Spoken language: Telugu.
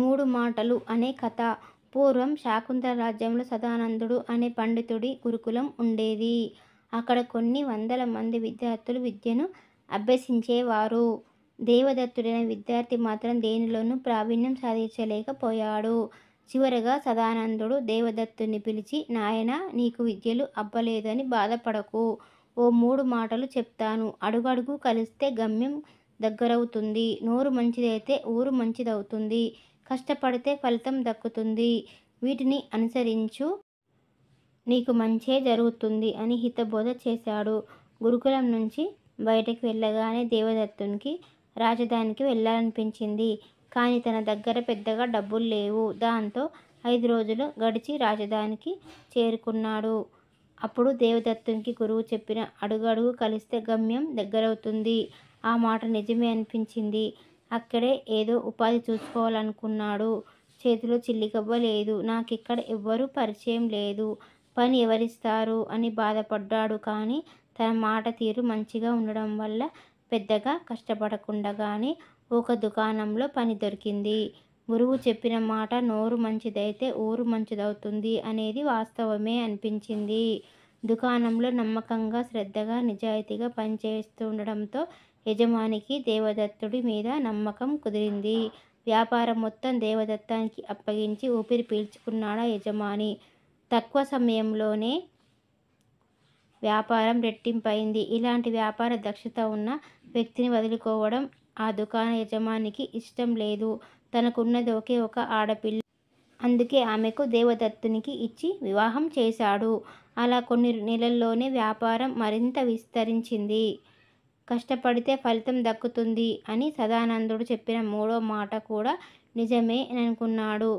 మూడు మాటలు అనే కథ పూర్వం శాకుంతల రాజ్యంలో సదానందుడు అనే పండితుడి గురుకులం ఉండేది అక్కడ కొన్ని వందల మంది విద్యార్థులు విద్యను అభ్యసించేవారు దేవదత్తుడైన విద్యార్థి మాత్రం దేనిలోనూ ప్రావీణ్యం సాధించలేకపోయాడు చివరగా సదానందుడు దేవదత్తుని పిలిచి నాయన నీకు విద్యలు అబ్బలేదు అని బాధపడకు ఓ మూడు మాటలు చెప్తాను అడుగడుగు కలిస్తే గమ్యం దగ్గరవుతుంది నోరు మంచిదైతే ఊరు మంచిదవుతుంది కష్టపడితే ఫలితం దక్కుతుంది వీటిని అనుసరించు నీకు మంచే జరుగుతుంది అని హితబోధ చేశాడు గురుకులం నుంచి బయటకు వెళ్ళగానే దేవదత్తునికి రాజధానికి వెళ్ళాలనిపించింది కానీ తన దగ్గర పెద్దగా డబ్బులు లేవు దాంతో ఐదు రోజులు గడిచి రాజధానికి చేరుకున్నాడు అప్పుడు దేవదత్తునికి గురువు చెప్పిన అడుగడుగు కలిస్తే గమ్యం దగ్గరవుతుంది ఆ మాట నిజమే అనిపించింది అక్కడే ఏదో ఉపాధి చూసుకోవాలనుకున్నాడు చేతిలో చిల్లికవ్వ లేదు నాకు ఇక్కడ ఎవ్వరూ పరిచయం లేదు పని ఎవరిస్తారు అని బాధపడ్డాడు కానీ తన మాట తీరు మంచిగా ఉండడం వల్ల పెద్దగా కష్టపడకుండగానే ఒక దుకాణంలో పని దొరికింది గురువు చెప్పిన మాట నోరు మంచిదైతే ఊరు మంచిదవుతుంది అనేది వాస్తవమే అనిపించింది దుకాణంలో నమ్మకంగా శ్రద్ధగా నిజాయితీగా పనిచేస్తుండడంతో యజమానికి దేవదత్తుడి మీద నమ్మకం కుదిరింది వ్యాపారం మొత్తం దేవదత్తానికి అప్పగించి ఊపిరి పీల్చుకున్నాడా యజమాని తక్కువ సమయంలోనే వ్యాపారం రెట్టింపైంది ఇలాంటి వ్యాపార దక్షత ఉన్న వ్యక్తిని వదులుకోవడం ఆ దుకాణ యజమానికి ఇష్టం లేదు తనకున్నది ఒకే ఒక ఆడపిల్ల అందుకే ఆమెకు దేవదత్తునికి ఇచ్చి వివాహం చేశాడు అలా కొన్ని నెలల్లోనే వ్యాపారం మరింత విస్తరించింది కష్టపడితే ఫలితం దక్కుతుంది అని సదానందుడు చెప్పిన మూడో మాట కూడా నిజమే అనుకున్నాడు